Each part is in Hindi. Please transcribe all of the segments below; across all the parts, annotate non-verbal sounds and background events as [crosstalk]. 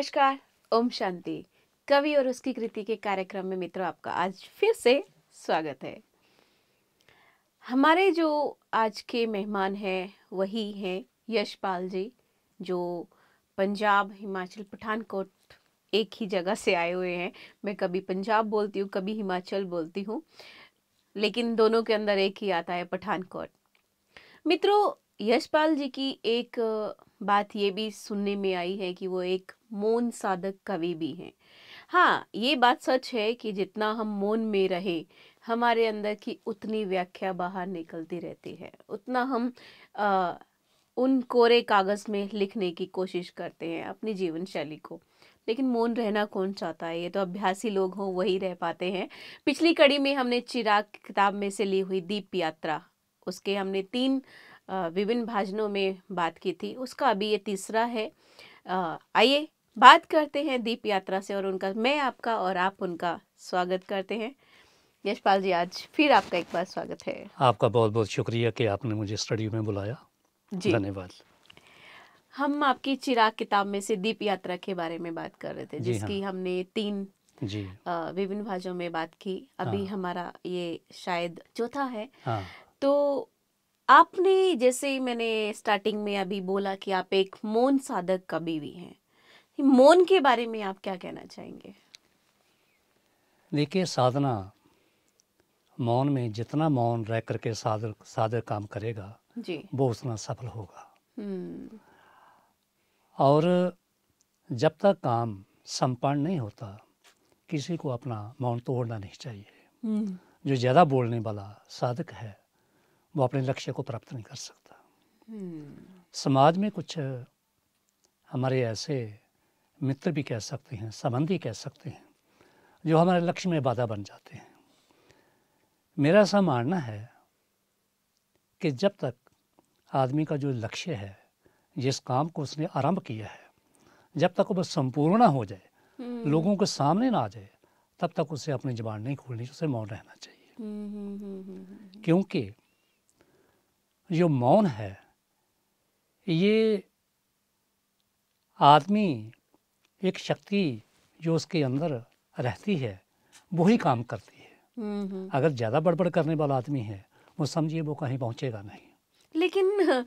नमस्कार ओम शांति कवि और उसकी कृति के कार्यक्रम में मित्रों आपका आज फिर से स्वागत है हमारे जो आज के मेहमान हैं वही हैं यशपाल जी जो पंजाब हिमाचल पठानकोट एक ही जगह से आए हुए हैं मैं कभी पंजाब बोलती हूँ कभी हिमाचल बोलती हूँ लेकिन दोनों के अंदर एक ही आता है पठानकोट मित्रों यशपाल जी की एक बात ये भी सुनने में आई है कि वो एक मौन साधक कवि भी हैं हाँ ये बात सच है कि जितना हम मौन में रहे हमारे अंदर की उतनी व्याख्या बाहर निकलती रहती है उतना हम आ, उन कोरे कागज़ में लिखने की कोशिश करते हैं अपनी जीवन शैली को लेकिन मौन रहना कौन चाहता है ये तो अभ्यासी लोग हों वही रह पाते हैं पिछली कड़ी में हमने चिराग किताब में से ली हुई दीप यात्रा उसके हमने तीन विभिन्न भाजनों में बात की थी उसका अभी ये तीसरा है आइए बात करते हैं दीप यात्रा से और उनका मैं आपका और आप उनका स्वागत करते हैं यशपाल जी आज फिर आपका एक बार स्वागत है आपका बहुत बहुत शुक्रिया कि आपने मुझे स्टडियो में बुलाया जी धन्यवाद हम आपकी चिराग किताब में से दीप यात्रा के बारे में बात कर रहे थे जिसकी हाँ। हमने तीन जी विभिन्न भाषाओं में बात की अभी हाँ। हमारा ये शायद चौथा है हाँ। तो आपने जैसे ही मैंने स्टार्टिंग में अभी बोला कि आप एक मौन साधक कवि भी हैं मौन के बारे में आप क्या कहना चाहेंगे देखिए साधना मौन में जितना मौन रह करके साधर साधर काम करेगा जी वो उतना सफल होगा हम्म। और जब तक काम संपन्न नहीं होता किसी को अपना मौन तोड़ना नहीं चाहिए हम्म। जो ज़्यादा बोलने वाला साधक है वो अपने लक्ष्य को प्राप्त नहीं कर सकता hmm. समाज में कुछ हमारे ऐसे मित्र भी कह सकते हैं संबंधी कह सकते हैं जो हमारे लक्ष्य में बाधा बन जाते हैं मेरा ऐसा मानना है कि जब तक आदमी का जो लक्ष्य है जिस काम को उसने आरंभ किया है जब तक वह संपूर्ण ना हो जाए हम्म। लोगों के सामने ना आ जाए तब तक उसे अपनी जबान नहीं खोलनी उसे मौन रहना चाहिए हम्म, क्योंकि जो मौन है ये आदमी एक शक्ति जो उसके अंदर रहती है वही काम करती है अगर ज़्यादा बड़बड़ करने वाला आदमी है वो समझिए वो कहीं पहुँचेगा नहीं लेकिन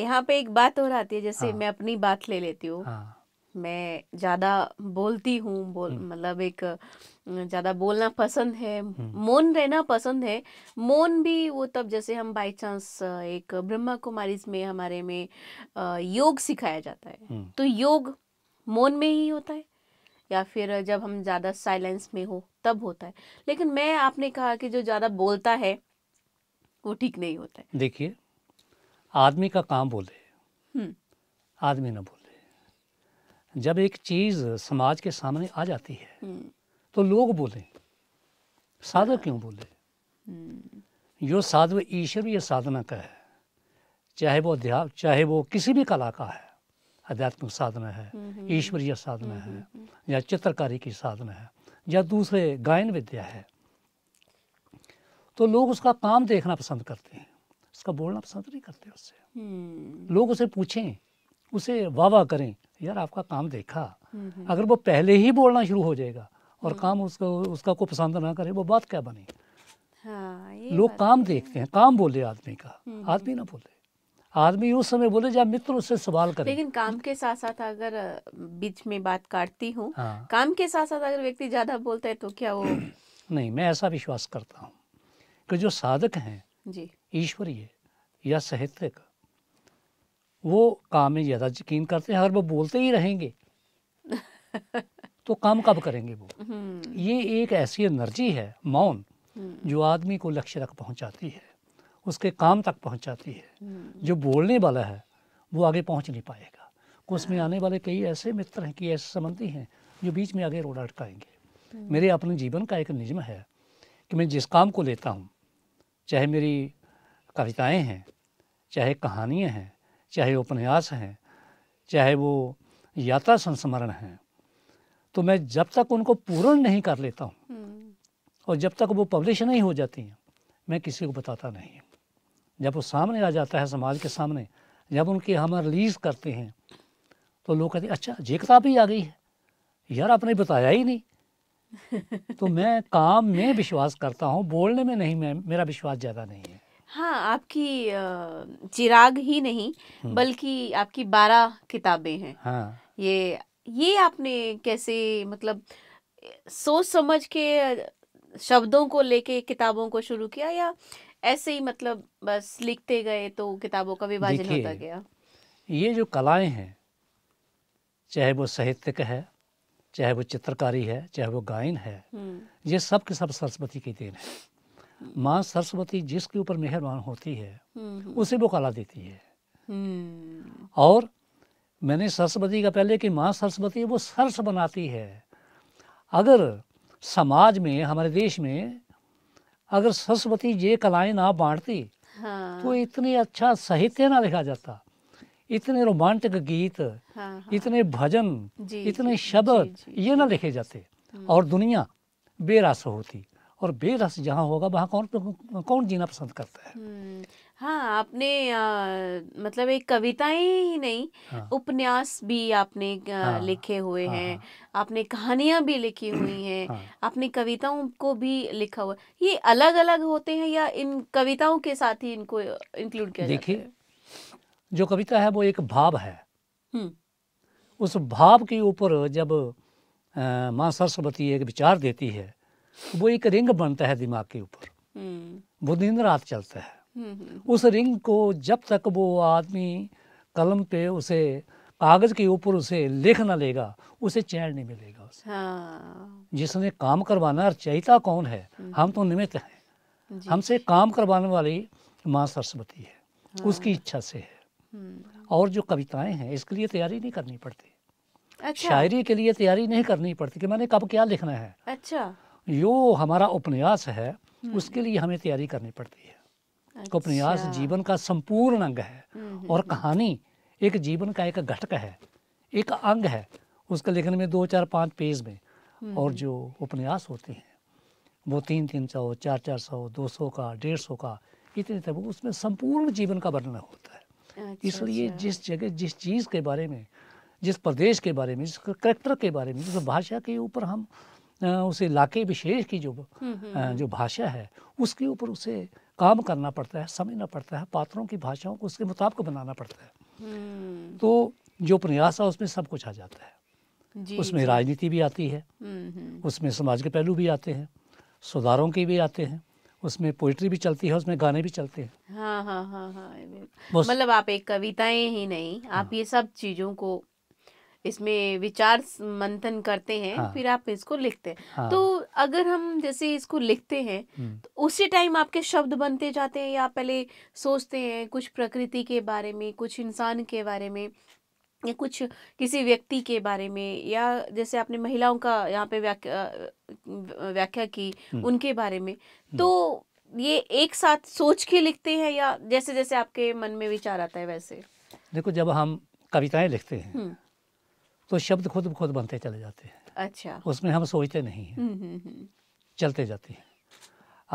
यहाँ पे एक बात और आती है जैसे हाँ, मैं अपनी बात ले लेती हूँ हाँ, मैं ज़्यादा बोलती हूँ बोल हम्म। मतलब एक ज़्यादा बोलना पसंद है हम्म। मौन रहना पसंद है मौन भी वो तब जैसे हम बाई चांस एक ब्रह्मा कुमारी में हमारे में योग सिखाया जाता है हम्म। तो योग मौन में ही होता है या फिर जब हम ज़्यादा साइलेंस में हो तब होता है लेकिन मैं आपने कहा कि जो ज़्यादा बोलता है वो ठीक नहीं होता है देखिए आदमी का काम बोले आदमी ना बोले जब एक चीज़ समाज के सामने आ जाती है हम्म। तो लोग बोले साधु हाँ। क्यों बोले जो हम्म। साधु ईश्वरीय साधना का है चाहे वो अध्या चाहे वो किसी भी कला का है आध्यात्मिक साधना है हम्म, ईश्वरीय साधना है या चित्रकारी की साधना है या दूसरे गायन विद्या है तो लोग उसका काम देखना पसंद करते हैं उसका बोलना पसंद नहीं करते उससे लोग उसे पूछें उसे वाह वाह करें यार आपका काम देखा हम्म, हम्म। अगर वो पहले ही बोलना शुरू हो जाएगा और हम्म। काम उसका उसका कोई पसंद ना करे वो बात क्या बने हाँ, लोग काम तो देखते हैं काम बोले आदमी का आदमी ना बोले आदमी उस समय बोले जब मित्र उससे सवाल करे लेकिन काम के साथ साथ अगर बीच में बात काटती हूँ हाँ। काम के साथ साथ अगर व्यक्ति ज्यादा बोलता है तो क्या वो [clears throat] नहीं मैं ऐसा विश्वास करता हूँ कि जो साधक हैं ईश्वरीय या साहित्यिक वो काम में ज़्यादा यकीन करते हैं अगर वो बोलते ही रहेंगे [laughs] तो काम कब करेंगे वो हम्म। ये एक ऐसी एनर्जी है मौन हम्म। जो आदमी को लक्ष्य तक पहुंचाती है उसके काम तक पहुंचाती है हम्म। जो बोलने वाला है वो आगे पहुंच नहीं पाएगा कुछ में हाँ। आने वाले कई ऐसे मित्र हैं कि ऐसे संबंधी हैं जो बीच में आगे रोड अटकाएंगे मेरे अपने जीवन का एक निजम है कि मैं जिस काम को लेता हूँ चाहे मेरी कविताएँ हैं चाहे कहानियाँ हैं चाहे वो उपन्यास हैं चाहे वो यात्रा संस्मरण हैं तो मैं जब तक उनको पूर्ण नहीं कर लेता हूँ हम्म। और जब तक वो पब्लिश नहीं हो जाती हैं मैं किसी को बताता नहीं जब वो सामने आ जाता है समाज के सामने जब उनकी हम रिलीज करते हैं तो लोग कहते हैं अच्छा ये किताब तो ही आ गई है यार आपने बताया ही नहीं [laughs] तो मैं काम में विश्वास करता हूँ बोलने में नहीं मैं मेरा विश्वास ज़्यादा नहीं है हाँ आपकी चिराग ही नहीं हम्म। बल्कि आपकी बारह किताबें हैं हाँ। ये ये आपने कैसे मतलब सोच समझ के शब्दों को लेके किताबों को शुरू किया या ऐसे ही मतलब बस लिखते गए तो किताबों का विभाजन होता गया ये जो कलाएं हैं चाहे वो साहित्य है चाहे वो चित्रकारी है चाहे वो गायन है हम्म। ये सब के सब सरस्वती की देन है माँ सरस्वती जिसके ऊपर मेहरबान होती है हम्म। उसे वो कला देती है हम्म। और मैंने सरस्वती का पहले कि माँ सरस्वती वो सरस बनाती है अगर समाज में हमारे देश में अगर सरस्वती ये कलाएं ना बांटती हाँ। तो इतनी अच्छा साहित्य ना लिखा जाता इतने रोमांटिक गीत हाँ, हाँ। इतने भजन जी, इतने शब्द ये ना लिखे जाते हम्म। और दुनिया बेरास होती और बेरस जहाँ होगा वहाँ कौन कौन जीना पसंद करता है हम्म, हाँ आपने आ, मतलब एक कविता ही नहीं हाँ, उपन्यास भी आपने आ, हाँ, हाँ, लिखे हुए हाँ, हैं हाँ। आपने कहानियां भी लिखी हुई [clears throat] हैं हाँ, आपने कविताओं को भी लिखा हुआ ये अलग अलग होते हैं या इन कविताओं के साथ ही इनको इंक्लूड किया देखिए जो कविता है वो एक भाव है हम्म। उस भाव के ऊपर जब माँ सरस्वती एक विचार देती है वो एक रिंग बनता है दिमाग के ऊपर हम्म। वो दिन रात चलता है हम्म, हम्म, उस रिंग को जब तक वो आदमी कलम पे उसे कागज के ऊपर उसे लिख ना लेगा उसे चैन नहीं मिलेगा उसे हाँ। जिसने काम करवाना और चैता कौन है हम तो निमित्त हैं हमसे काम करवाने वाली माँ सरस्वती है हाँ। उसकी इच्छा से है और जो कविताएं हैं इसके लिए तैयारी नहीं करनी पड़ती अच्छा। शायरी के लिए तैयारी नहीं करनी पड़ती कि मैंने कब क्या लिखना है अच्छा जो हमारा उपन्यास है हम्म। उसके लिए हमें तैयारी करनी पड़ती है तो अच्छा। उपन्यास जीवन का संपूर्ण अंग है हम्म, और हम्म, कहानी एक जीवन का एक घटक है एक अंग है उसका लेखन में दो चार पाँच पेज में और जो उपन्यास होते हैं वो तीन तीन सौ चार चार सौ दो सौ का डेढ़ सौ का इतने तक उसमें संपूर्ण जीवन का वर्णन होता है अच्छा, इसलिए अच्छा। जिस जगह जिस चीज़ के बारे में जिस प्रदेश के बारे में जिस करेक्टर के बारे में जिस भाषा के ऊपर हम उस इलाके विशेष की जो हम्म, हम्म, हम्म। जो भाषा है उसके ऊपर उसे काम करना पड़ता है समझना पड़ता है पात्रों की भाषाओं को उसके मुताबिक बनाना पड़ता है तो जो प्रयास है उसमें सब कुछ आ जाता है जी, उसमें राजनीति भी आती है उसमें समाज के पहलू भी आते हैं सुधारों के भी आते हैं उसमें पोइट्री भी चलती है उसमें गाने भी चलते हैं हाँ हाँ हाँ हाँ मतलब आप एक कविताएं ही नहीं आप हाँ, ये सब चीज़ों को इसमें विचार मंथन करते हैं हाँ। फिर आप इसको लिखते हैं हाँ। तो अगर हम जैसे इसको लिखते हैं हम्म। तो उसी टाइम आपके शब्द बनते जाते हैं या पहले सोचते हैं कुछ प्रकृति के बारे में कुछ इंसान के बारे में या कुछ किसी व्यक्ति के बारे में या जैसे आपने महिलाओं का यहाँ पे व्याख्या व्याख्या की हम्म। उनके बारे में हम्म। तो ये एक साथ सोच के लिखते हैं या जैसे जैसे आपके मन में विचार आता है वैसे देखो जब हम कविताएं लिखते हैं तो शब्द खुद खुद बनते चले जाते हैं अच्छा उसमें हम सोचते नहीं हैं हम्म, हम्म, हम्म। चलते जाते हैं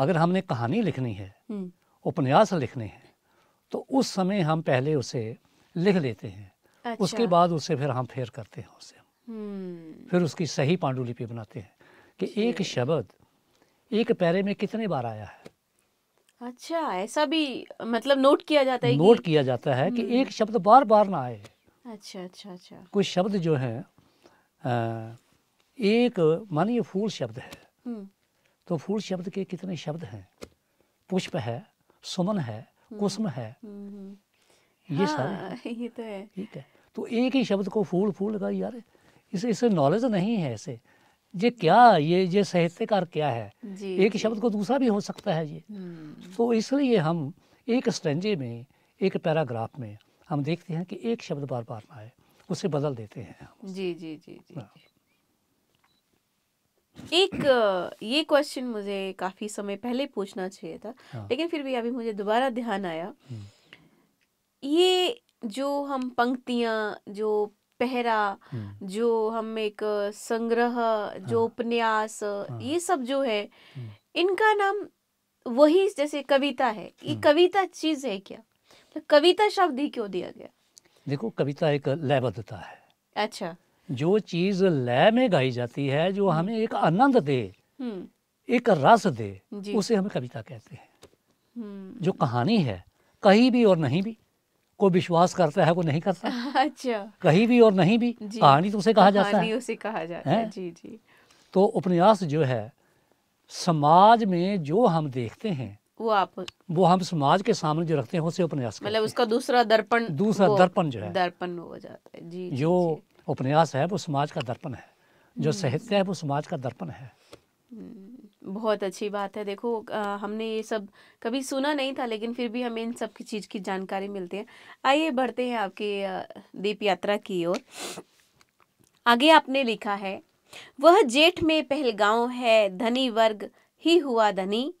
अगर हमने कहानी लिखनी है उपन्यास लिखने हैं तो उस समय हम पहले उसे लिख लेते हैं अच्छा। उसके बाद उसे फिर हम फेर करते हैं उसे फिर उसकी सही पांडुलिपि बनाते हैं कि एक शब्द एक पैरे में कितने बार आया है अच्छा ऐसा भी मतलब नोट किया जाता है नोट किया जाता है कि एक शब्द बार बार ना आए अच्छा अच्छा अच्छा कुछ शब्द जो है एक मानिए फूल शब्द है हम्म। तो फूल शब्द के कितने शब्द हैं पुष्प है सुमन है हम्म। कुसुम है हम्म, ये हाँ, सारे ये तो है ठीक है तो एक ही शब्द को फूल फूल का यार इसे इसे नॉलेज नहीं है इसे ये क्या ये ये साहित्यकार क्या है जी, एक जी. शब्द को दूसरा भी हो सकता है ये तो इसलिए हम एक स्टेंजे में एक पैराग्राफ में हम देखते हैं कि एक शब्द बार बार ना आए उसे बदल देते हैं हम जी जी जी जी हाँ। एक ये क्वेश्चन मुझे काफी समय पहले पूछना चाहिए था हाँ। लेकिन फिर भी अभी मुझे दोबारा ध्यान आया हम्म। ये जो हम पंक्तियां जो पहरा हम्म। जो हम एक संग्रह जो हाँ। उपन्यास हाँ। ये सब जो है हम्म। इनका नाम वही जैसे कविता है ये कविता चीज है क्या तो कविता शब्द ही क्यों दिया गया देखो कविता एक लयबद्धता है अच्छा जो चीज लय में गाई जाती है जो हम्म। हमें एक आनंद दे हम्म। एक रस दे उसे हम कविता कहते हैं हम्म। जो कहानी है कहीं भी और नहीं भी को विश्वास करता है को नहीं करता [laughs] अच्छा कहीं भी और नहीं भी कहानी तो उसे कहा जाता है उसे कहा जाता है जी जी तो उपन्यास जो है समाज में जो हम देखते हैं वो आप वो हम समाज के सामने जो रखते हैं उसे उपन्यास मतलब उसका दूसरा दर्पण दूसरा दर्पण जो है दर्पण हो जाता है जी जो उपन्यास है वो समाज का दर्पण है जो हम्म। साहित्य है वो समाज का दर्पण है हम्म, बहुत अच्छी बात है देखो आ, हमने ये सब कभी सुना नहीं था लेकिन फिर भी हमें इन सब की चीज़ की जानकारी मिलती है आइए बढ़ते हैं आपके दीप यात्रा की ओर आगे आपने लिखा है वह जेठ में पहलगांव है धनी वर्ग ही हुआ धनी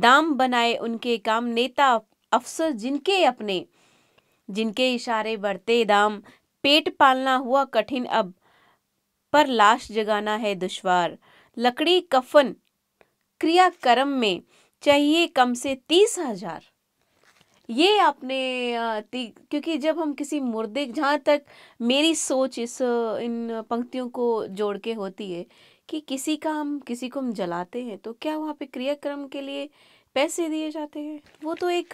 दाम बनाए उनके काम नेता अफसर जिनके अपने जिनके इशारे बढ़ते दाम पेट पालना हुआ कठिन अब पर लाश जगाना है दुश्वार लकड़ी कफन क्रियाक्रम में चाहिए कम से तीस हजार ये आपने क्योंकि जब हम किसी मुर्दे जहाँ तक मेरी सोच इस इन पंक्तियों को जोड़ के होती है कि किसी का हम किसी को हम जलाते हैं तो क्या वहाँ पे क्रियाक्रम के लिए पैसे दिए जाते हैं वो तो एक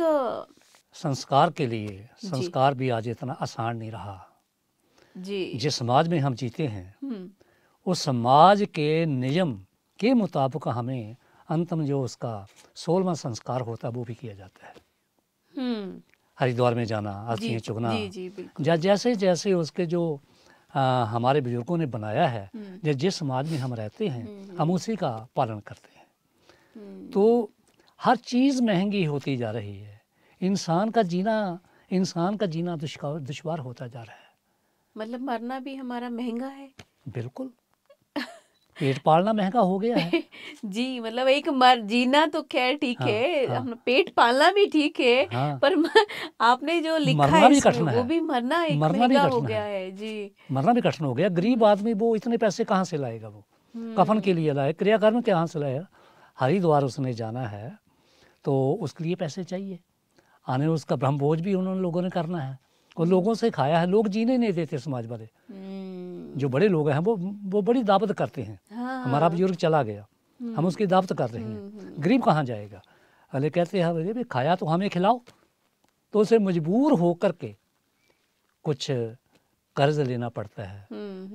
संस्कार के लिए संस्कार भी आज इतना आसान नहीं रहा जी जिस समाज में हम जीते हैं हम्म। उस समाज के नियम के मुताबिक हमें अंतम जो उसका सोलवा संस्कार होता है वो भी किया जाता है हम्म। हरिद्वार में जाना अस्थियाँ चुगना जी, जी, जा, जैसे जैसे उसके जो आ, हमारे बुजुर्गों ने बनाया है हम्म। या जिस समाज में हम रहते हैं हम्म। हम उसी का पालन करते हैं हम्म। तो हर चीज़ महंगी होती जा रही है इंसान का जीना इंसान का जीना दुश्वार दुश्वार होता जा रहा है मतलब मरना भी हमारा महंगा है बिल्कुल पेट पालना महंगा हो गया है [laughs] जी मतलब एक मर जीना तो खैर ठीक हाँ, है हाँ, हाँ, पेट पालना भी ठीक है हाँ, पर आपने जो लिखा है, भी है वो भी मरना एक मरना भी हो गया है जी मरना भी कठिन हो गया गरीब आदमी वो इतने पैसे कहाँ से लाएगा वो कफन के हम्म। लिए लाए क्रियाकर्म कहाँ से लाया हरिद्वार उसने जाना है तो उसके लिए पैसे चाहिए आने उसका ब्रह्मभोज भी उन्होंने लोगों ने करना है और हम्म। लोगों से खाया है लोग जीने नहीं देते समाज वाले जो बड़े लोग हैं वो वो बड़ी दावत करते हैं हाँ। हमारा बुजुर्ग चला गया हम्म। हम उसकी दावत कर रहे हैं हम्म, हम्म। गरीब कहाँ जाएगा अरे कहते हैं अरे भाई खाया तो हमें खिलाओ तो उसे मजबूर हो करके कुछ कर्ज लेना पड़ता है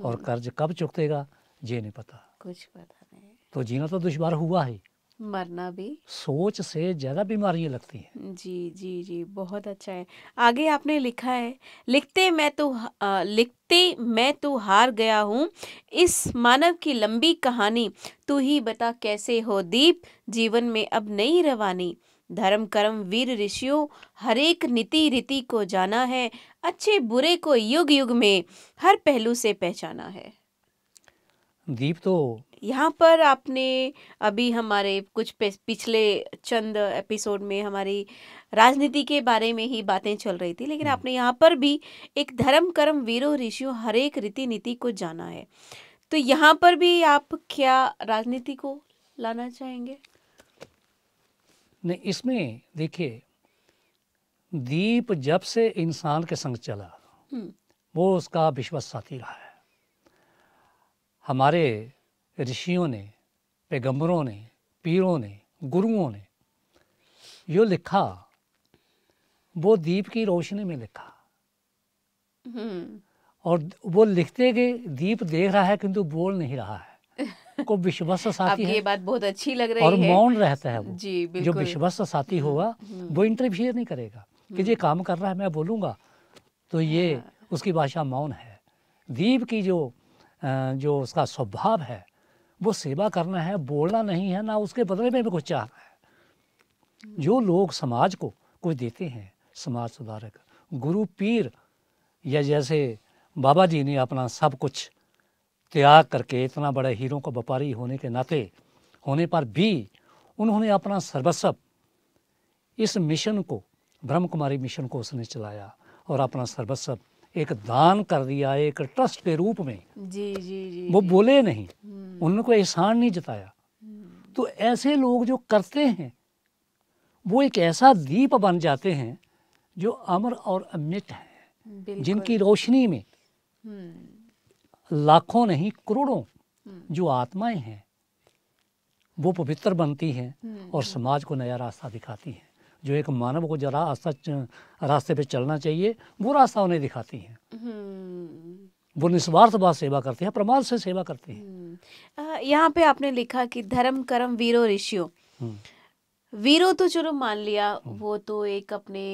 और कर्ज कब चुकतेगा ये नहीं पता कुछ पता नहीं तो जीना तो दुश्वार हुआ ही मरना भी सोच से ज्यादा बीमारियां लगती हैं जी जी जी बहुत अच्छा है आगे आपने लिखा है लिखते मैं तो लिखते मैं तो हार गया हूँ इस मानव की लंबी कहानी तू ही बता कैसे हो दीप जीवन में अब नई रवानी धर्म कर्म वीर ऋषियों हर एक नीति रीति को जाना है अच्छे बुरे को युग युग में हर पहलू से पहचाना है दीप तो यहाँ पर आपने अभी हमारे कुछ पिछले चंद एपिसोड में हमारी राजनीति के बारे में ही बातें चल रही थी लेकिन हम्म। आपने यहाँ पर भी एक धर्म कर्म वीरो ऋषियों हरेक रीति नीति को जाना है तो यहाँ पर भी आप क्या राजनीति को लाना चाहेंगे नहीं इसमें देखिए दीप जब से इंसान के संग चला हम्म। वो उसका विश्वास साथी रहा है हमारे ऋषियों ने पैगंबरों ने पीरों ने गुरुओं ने जो लिखा वो दीप की रोशनी में लिखा हम्म। और वो लिखते गए दीप देख रहा है किंतु बोल नहीं रहा है [laughs] को विश्वस्त साथी है ये बात बहुत अच्छी लग रही और है और मौन रहता है वो जी जो विश्वस्त साथी होगा हम्म, हम्म। वो इंटरफियर नहीं करेगा कि ये काम कर रहा है मैं बोलूंगा तो ये हाँ। उसकी भाषा मौन है दीप की जो जो उसका स्वभाव है वो सेवा करना है बोलना नहीं है ना उसके बदले में भी कुछ चाहना है जो लोग समाज को कुछ देते हैं समाज सुधारक गुरु पीर या जैसे बाबा जी ने अपना सब कुछ त्याग करके इतना बड़े हीरों को व्यापारी होने के नाते होने पर भी उन्होंने अपना सर्वस्व इस मिशन को ब्रह्म कुमारी मिशन को उसने चलाया और अपना सर्वस्व एक दान कर दिया एक ट्रस्ट के रूप में जी जी जी वो बोले नहीं हम्म। उनको एहसान नहीं जताया हम्म। तो ऐसे लोग जो करते हैं वो एक ऐसा दीप बन जाते हैं जो अमर और अमित है जिनकी रोशनी में हम्म। लाखों नहीं करोड़ों जो आत्माएं हैं वो पवित्र बनती हैं और समाज को नया रास्ता दिखाती हैं जो एक मानव को जरा सच रास्ते पे चलना चाहिए वो रास्ता उन्हें दिखाती हैं हम्म। वो निस्वार्थ बात सेवा करते हैं प्रमाद से सेवा करते हैं हम्म। यहाँ पे आपने लिखा कि धर्म कर्म वीरो ऋषियों हम्म। वीरो तो चलो मान लिया वो तो एक अपने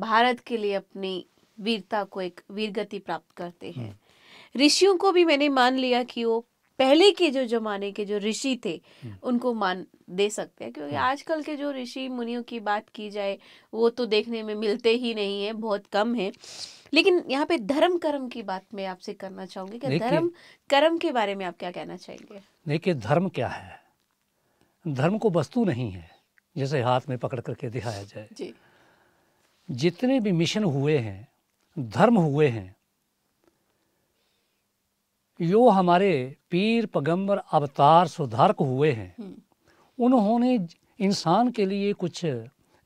भारत के लिए अपनी वीरता को एक वीरगति प्राप्त करते हैं ऋषियों को भी मैंने मान लिया कि वो पहले के जो जमाने के जो ऋषि थे हम्म। उनको मान दे सकते हैं क्योंकि हम्म। आजकल के जो ऋषि मुनियों की बात की जाए वो तो देखने में मिलते ही नहीं है बहुत कम है लेकिन यहाँ पे धर्म कर्म की बात मैं आपसे करना चाहूंगी कि धर्म कर्म के बारे में आप क्या कहना चाहेंगे देखिए धर्म क्या है धर्म को वस्तु नहीं है जैसे हाथ में पकड़ करके दिखाया जाए जी जितने भी मिशन हुए हैं धर्म हुए हैं जो हमारे पीर पगंबर अवतार सुधारक हुए हैं हम्म। उन्होंने इंसान के लिए कुछ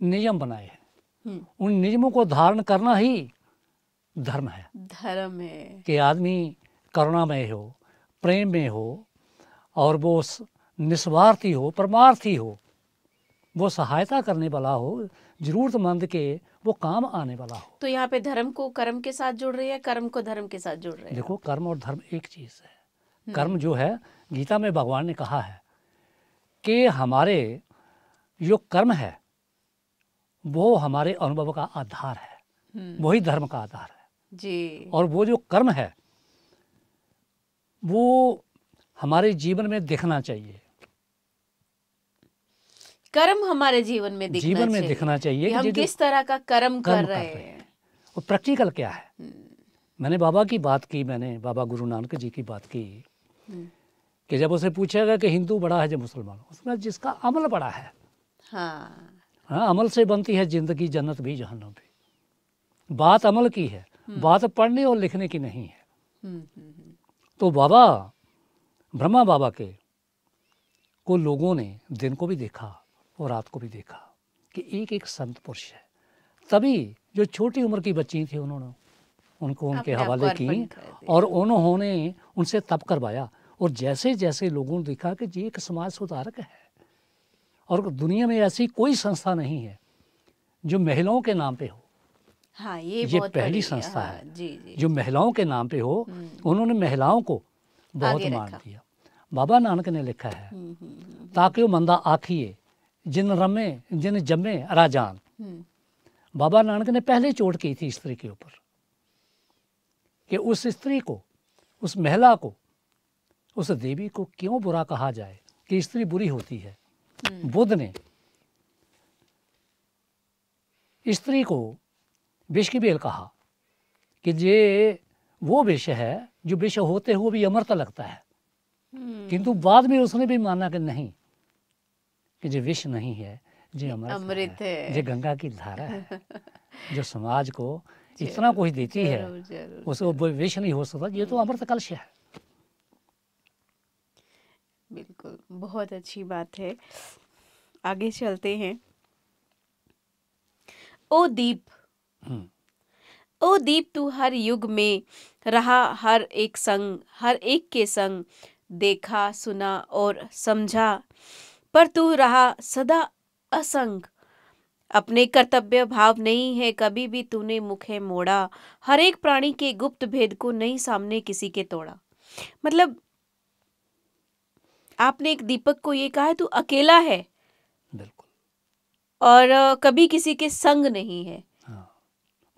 नियम बनाए हैं हम्म। उन नियमों को धारण करना ही धर्म है धर्म है कि आदमी करुणा में हो प्रेम में हो और वो निस्वार्थी हो परमार्थी हो वो सहायता करने वाला हो जरूरतमंद के वो काम आने वाला हो तो यहाँ पे धर्म को कर्म के साथ जुड़ रही है कर्म को धर्म के साथ जुड़ रही है देखो कर्म और धर्म एक चीज़ है हम्म। कर्म जो है गीता में भगवान ने कहा है कि हमारे जो कर्म है वो हमारे अनुभव का आधार है हम्म। वही धर्म का आधार है जी और वो जो कर्म है वो हमारे जीवन में देखना चाहिए कर्म हमारे जीवन में दिखना जीवन में दिखना चाहिए कि हम किस तरह का कर्म, कर रहे हैं वो प्रैक्टिकल क्या है हम्म। मैंने बाबा की बात की मैंने बाबा गुरु नानक जी की बात की हम्म। कि जब उसे पूछा गया कि हिंदू बड़ा है या मुसलमान उसमें जिसका अमल बड़ा है हाँ हाँ अमल से बनती है जिंदगी जन्नत भी जहन्नम भी बात अमल की है हम्म। बात पढ़ने और लिखने की नहीं है तो बाबा ब्रह्मा बाबा के को लोगों ने दिन को भी देखा और को भी देखा कि एक एक संत पुरुष है तभी जो छोटी उम्र की बच्ची थी उन्होंने उनको उनके हवाले की और उन्होंने उनसे तप करवाया और जैसे जैसे लोगों ने देखा कि ये एक समाज सुधारक है और दुनिया में ऐसी कोई संस्था नहीं है जो महिलाओं के नाम पे हो हाँ, ये, ये पहली संस्था हाँ, है जी, जी, जो महिलाओं के नाम पे हो हम्म। उन्होंने महिलाओं को बहुत मान दिया बाबा नानक ने लिखा है हम्म, हम्म, ताकि वो मंदा आखिए जिन रमे जिन जमे राजान हम्म। बाबा नानक ने पहले चोट की थी स्त्री के ऊपर कि उस स्त्री को उस महिला को उस देवी को क्यों बुरा कहा जाए कि स्त्री बुरी होती है हम्म। बुद्ध ने स्त्री को विष की बेल कहा कि ये वो विष है जो विष होते हुए भी अमृत लगता है हम्म। किंतु बाद में उसने भी माना कि नहीं कि जो विष नहीं है जो अमृत है जो गंगा की धारा है [laughs] जो समाज को इतना कुछ देती है उसको विष नहीं हो सकता ये तो अमृत कलश है बिल्कुल बहुत अच्छी बात है आगे चलते हैं ओ दीप हम्म। ओ दीप तू हर युग में रहा हर एक संग हर एक के संग देखा सुना और समझा पर तू रहा सदा असंग अपने कर्तव्य भाव नहीं है कभी भी तूने मुखे मोड़ा हर एक प्राणी के गुप्त भेद को नहीं सामने किसी के तोड़ा मतलब आपने एक दीपक को ये कहा है तू अकेला है बिल्कुल और कभी किसी के संग नहीं है हाँ।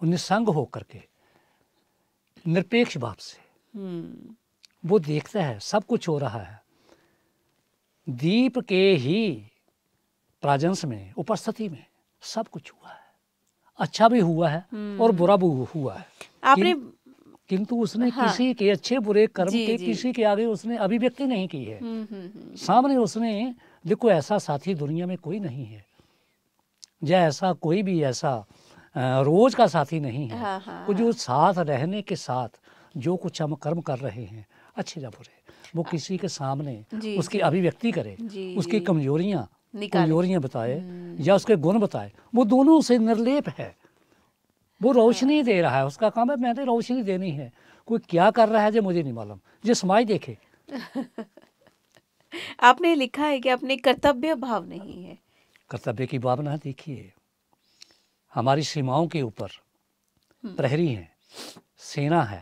उन्हें संग हो करके निरपेक्ष भाव से हम्म। वो देखता है सब कुछ हो रहा है दीप के ही प्राजंस में उपस्थिति में सब कुछ हुआ है अच्छा भी हुआ है हम्म। और बुरा भी हुआ है आपने किंतु उसने हाँ, किसी के अच्छे बुरे कर्म जी, के जी, किसी के आगे उसने अभिव्यक्ति नहीं की है हम्म, हम्म, सामने उसने देखो ऐसा साथी दुनिया में कोई नहीं है या ऐसा कोई भी ऐसा रोज का साथी नहीं है हाँ, हाँ, जो हाँ। साथ रहने के साथ जो कुछ हम कर्म कर रहे हैं अच्छे या बुरे वो किसी के सामने उसकी अभिव्यक्ति करे उसकी कमजोरियाँ कमजोरियाँ बताए हम्म। या उसके गुण बताए वो दोनों से निर्लेप है वो रोशनी हाँ। दे रहा है उसका काम है मैंने रोशनी देनी है कोई क्या कर रहा है जो मुझे नहीं मालूम जो समाज देखे [laughs] आपने लिखा है कि अपने कर्तव्य भाव नहीं है कर्तव्य की भावना देखिए हमारी सीमाओं के ऊपर हम्म। प्रहरी हैं सेना है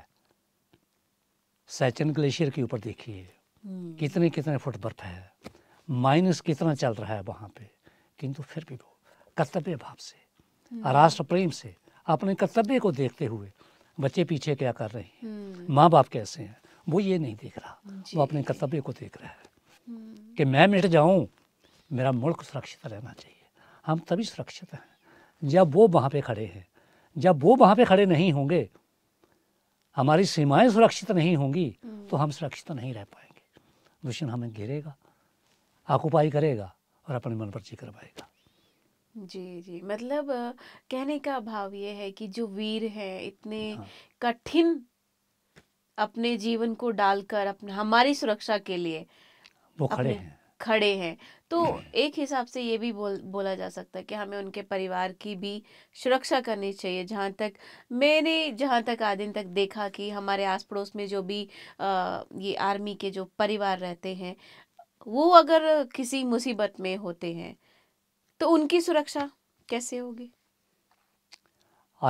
सैचन ग्लेशियर के ऊपर देखिए हम्म। कितने कितने फुट बर्फ है माइनस कितना चल रहा है वहाँ पे किंतु फिर भी वो कर्तव्य भाव से हम्म। राष्ट्र प्रेम से अपने कर्तव्य को देखते हुए बच्चे पीछे क्या कर रहे हैं हम्म। माँ बाप कैसे हैं वो ये नहीं देख रहा वो अपने कर्तव्य को देख रहा है कि मैं मिट जाऊँ मेरा मुल्क सुरक्षित रहना चाहिए हम तभी सुरक्षित हैं जब वो वहाँ पे खड़े हैं जब वो वहाँ पे खड़े नहीं होंगे हमारी सीमाएं सुरक्षित नहीं होंगी हम्म। तो हम सुरक्षित नहीं रह पाएंगे दुश्मन हमें घेरेगा आकुपाई करेगा और अपने मन पर करवाएगा जी जी मतलब कहने का भाव ये है कि जो वीर हैं इतने हाँ। कठिन अपने जीवन को डालकर अपने हमारी सुरक्षा के लिए वो खड़े हैं खड़े हैं तो हम्म। एक हिसाब से ये भी बोल बोला जा सकता है कि हमें उनके परिवार की भी सुरक्षा करनी चाहिए जहाँ तक मैंने जहाँ तक आज तक देखा कि हमारे आस पड़ोस में जो भी आ, ये आर्मी के जो परिवार रहते हैं वो अगर किसी मुसीबत में होते हैं तो उनकी सुरक्षा कैसे होगी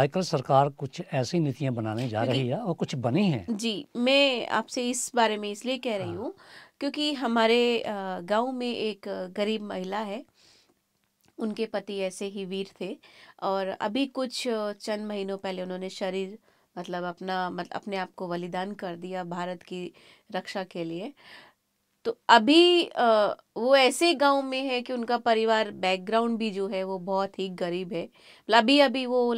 आजकल सरकार कुछ ऐसी नीतियां बनाने जा रही है और कुछ बनी है जी मैं आपसे इस बारे में इसलिए कह रही हाँ। हूँ क्योंकि हमारे गांव में एक गरीब महिला है उनके पति ऐसे ही वीर थे और अभी कुछ चंद महीनों पहले उन्होंने शरीर मतलब अपना मतलब अपने आप को बलिदान कर दिया भारत की रक्षा के लिए तो अभी वो ऐसे गांव में है कि उनका परिवार बैकग्राउंड भी जो है वो बहुत ही गरीब है मतलब अभी अभी वो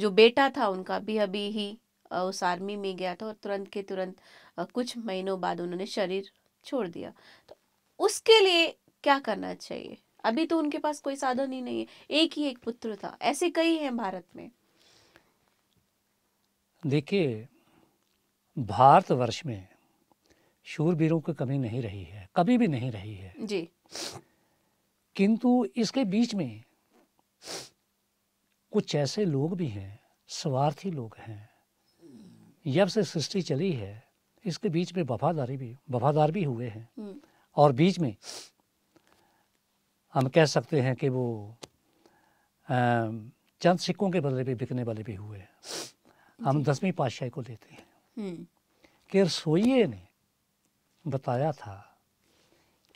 जो बेटा था उनका अभी अभी ही उस आर्मी में गया था और तुरंत के तुरंत कुछ महीनों बाद उन्होंने शरीर छोड़ दिया तो उसके लिए क्या करना चाहिए अभी तो उनके पास कोई साधन ही नहीं है एक ही एक पुत्र था ऐसे कई हैं भारत में देखिए भारतवर्ष में शूरवीरों की कमी नहीं रही है कभी भी नहीं रही है जी किंतु इसके बीच में कुछ ऐसे लोग भी हैं स्वार्थी लोग हैं जब से सृष्टि चली है इसके बीच में वफादारी भी वफादार भी हुए हैं हम्म। और बीच में हम कह सकते हैं कि वो चंद सिक्कों के बदले भी बिकने वाले भी हुए हैं हम दसवीं पातशाही को लेते हैं हम्म। कि रसोइये ने बताया था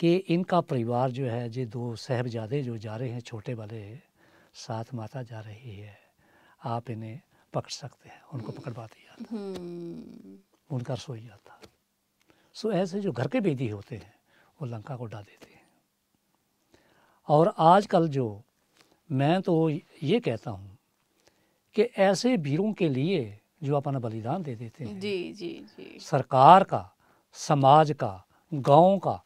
कि इनका परिवार जो है जो दो साहबजादे जो जा रहे हैं छोटे वाले साथ माता जा रही है आप इन्हें पकड़ सकते हैं उनको हम्म। पकड़वा दिया था उनका रसोईया था सो ऐसे जो घर के बेदी होते हैं वो लंका को डा देते हैं और आजकल जो मैं तो ये कहता हूँ कि ऐसे वीरों के लिए जो अपना बलिदान दे देते हैं जी जी जी सरकार का समाज का गांव का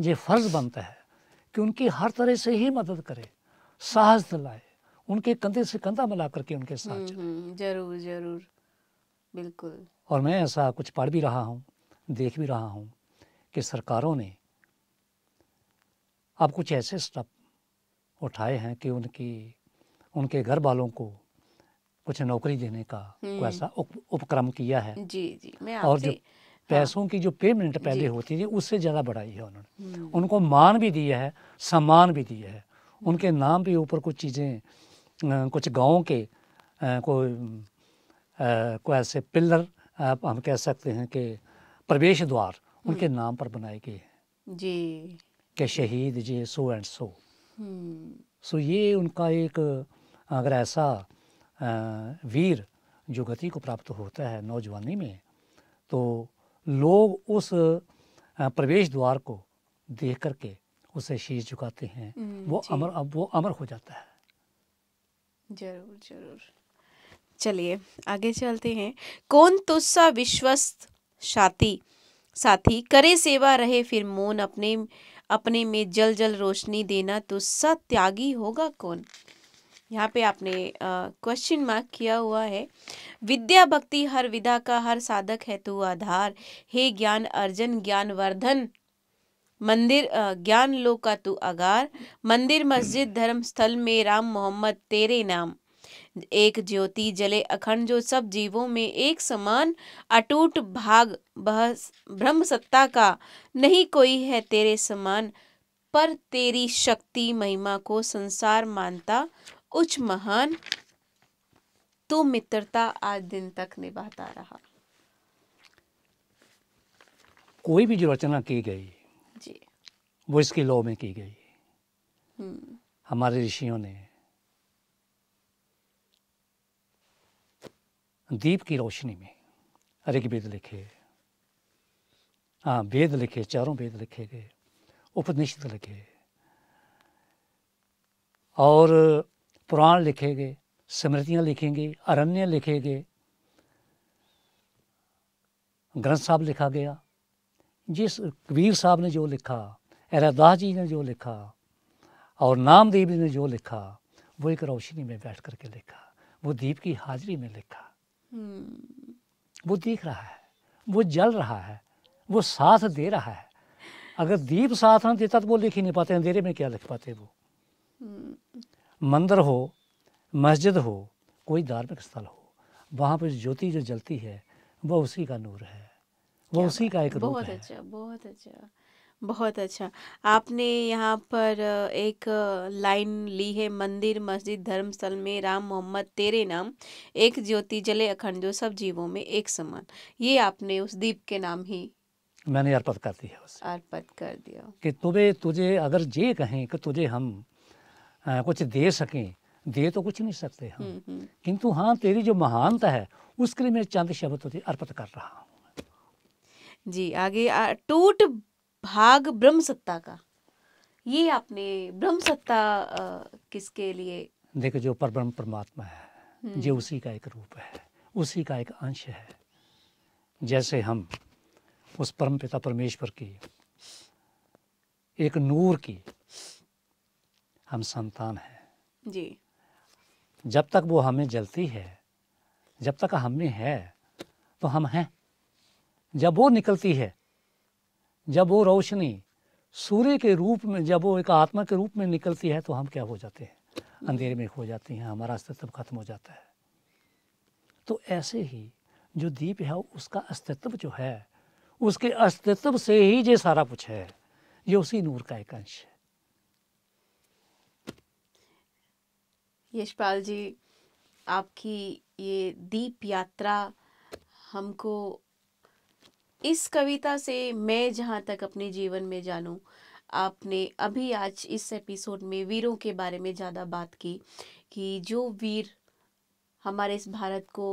ये फ़र्ज़ बनता है कि उनकी हर तरह से ही मदद करे साहस दिलाए उनके कंधे से कंधा मिला करके उनके साथ हम्म, हम्म, जरूर जरूर बिल्कुल और मैं ऐसा कुछ पढ़ भी रहा हूँ देख भी रहा हूँ कि सरकारों ने अब कुछ ऐसे स्टेप उठाए हैं कि उनकी उनके घर वालों को कुछ नौकरी देने का कोई हम्म। ऐसा उप, उपक्रम किया है जी जी मैं और जो हाँ। पैसों हाँ। की जो पेमेंट पहले होती थी उससे ज़्यादा बढ़ाई है उन्होंने हम्म। उनको मान भी दिया है सम्मान भी दिया है उनके नाम भी ऊपर कुछ चीज़ें कुछ गाँव के कोई को ऐसे पिल्लर आप हम कह सकते हैं कि प्रवेश द्वार उनके हम्म। नाम पर बनाई गई है जी के शहीद जी सो एंड सो हम्म। सो ये उनका एक अगर ऐसा वीर जो गति को प्राप्त होता है नौजवानी में तो लोग उस प्रवेश द्वार को देख करके उसे शीश झुकाते हैं हम्म, वो अमर अब वो अमर हो जाता है जरूर जरूर चलिए आगे चलते हैं कौन तुस्सा विश्वस्त साथी साथी करे सेवा रहे फिर मोन अपने अपने में जल जल रोशनी देना तुस्सा त्यागी होगा कौन यहाँ पे आपने क्वेश्चन मार्क किया हुआ है विद्या भक्ति हर विधा का हर साधक है तू आधार हे ज्ञान अर्जन ज्ञान वर्धन मंदिर ज्ञान लो का तू आगार मंदिर मस्जिद धर्म स्थल में राम मोहम्मद तेरे नाम एक ज्योति जले अखंड जो सब जीवों में एक समान अटूट भाग बहस ब्रह्म सत्ता का नहीं कोई है तेरे समान पर तेरी शक्ति महिमा को संसार मानता उच्च महान तो मित्रता आज दिन तक निभाता रहा कोई भी जो रचना की गई जी वो इसकी लो में की गई हम्म। हमारे ऋषियों ने दीप की रोशनी में वेद लिखे हाँ वेद लिखे चारों वेद लिखे गए उपनिषद लिखे और पुराण लिखे गए स्मृतियाँ लिखेंगे अरण्य लिखे गए ग्रंथ साहब लिखा गया जिस कबीर साहब ने जो लिखा एरादास जी ने जो लिखा और नामदेव जी ने जो लिखा वो एक रोशनी में बैठ करके लिखा वो दीप की हाजिरी में लिखा वो देख रहा है वो जल रहा है वो साथ दे रहा है अगर दीप साथ ना देता तो वो लिख ही नहीं पाते अंधेरे में क्या लिख पाते वो मंदिर हो मस्जिद हो कोई धार्मिक स्थल हो वहाँ पर ज्योति जो जलती है वह उसी का नूर है वो उसी का एक रूप है बहुत अच्छा बहुत अच्छा बहुत अच्छा आपने यहाँ पर एक लाइन ली है मंदिर मस्जिद धर्मस्थल में राम मोहम्मद तेरे नाम एक ज्योति जले अखंड जो सब जीवों में एक समान ये आपने उस दीप के नाम ही मैंने अर्पित कर दिया उस अर्पित कर दिया कि तुम्हें तुझे अगर ये कहें कि तुझे हम आ, कुछ दे सकें दे तो कुछ नहीं सकते हम हम्म, हम्म। किंतु हाँ तेरी जो महानता है उसके लिए मैं चंद शब्द तुझे अर्पित कर रहा हूँ जी आगे आ, टूट भाग ब्रह्म सत्ता का ये आपने ब्रह्म सत्ता किसके लिए देखो जो पर ब्रह्म परमात्मा है हम्म। ये उसी का एक रूप है उसी का एक अंश है जैसे हम उस परम पिता परमेश्वर की एक नूर की हम संतान हैं जी जब तक वो हमें जलती है जब तक हमने है तो हम हैं जब वो निकलती है जब वो रोशनी सूर्य के रूप में जब वो एक आत्मा के रूप में निकलती है तो हम क्या हो जाते हैं अंधेरे में खो जाते हैं हमारा अस्तित्व खत्म हो जाता है तो ऐसे ही जो दीप है उसका अस्तित्व जो है उसके अस्तित्व से ही ये सारा कुछ है ये उसी नूर का एक अंश है यशपाल जी आपकी ये दीप यात्रा हमको इस कविता से मैं जहाँ तक अपने जीवन में जानूँ आपने अभी आज इस एपिसोड में वीरों के बारे में ज़्यादा बात की कि जो वीर हमारे इस भारत को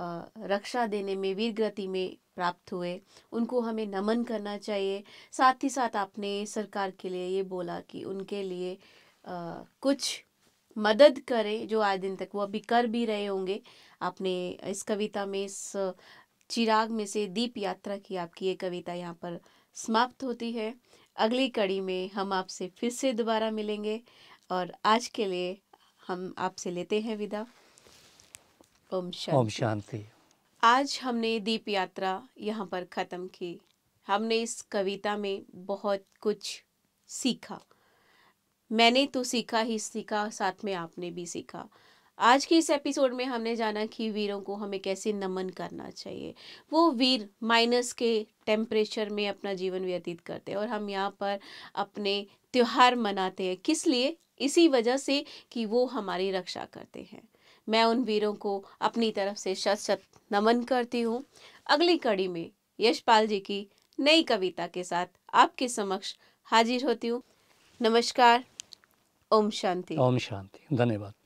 रक्षा देने में वीर गति में प्राप्त हुए उनको हमें नमन करना चाहिए साथ ही साथ आपने सरकार के लिए ये बोला कि उनके लिए कुछ मदद करें जो आज दिन तक वो अभी कर भी रहे होंगे आपने इस कविता में इस चिराग में से दीप यात्रा की आपकी ये कविता यहाँ पर समाप्त होती है अगली कड़ी में हम आपसे फिर से दोबारा मिलेंगे और आज के लिए हम आपसे लेते हैं विदा ओम शांति ओम शांति आज हमने दीप यात्रा यहाँ पर ख़त्म की हमने इस कविता में बहुत कुछ सीखा मैंने तो सीखा ही सीखा साथ में आपने भी सीखा आज के इस एपिसोड में हमने जाना कि वीरों को हमें कैसे नमन करना चाहिए वो वीर माइनस के टेम्परेचर में अपना जीवन व्यतीत करते हैं और हम यहाँ पर अपने त्यौहार मनाते हैं किस लिए इसी वजह से कि वो हमारी रक्षा करते हैं मैं उन वीरों को अपनी तरफ से शत शत नमन करती हूँ अगली कड़ी में यशपाल जी की नई कविता के साथ आपके समक्ष हाजिर होती हूँ नमस्कार ओम शांति ओम शांति धन्यवाद